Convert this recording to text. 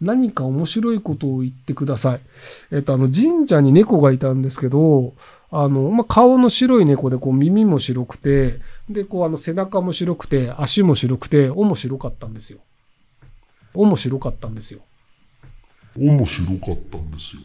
何か面白いことを言ってください。えっと、あの、神社に猫がいたんですけど、あの、まあ、顔の白い猫で、こう、耳も白くて、で、こう、あの、背中も白くて、足も白くて、面白かったんですよ。面白かったんですよ。面白かったんですよ。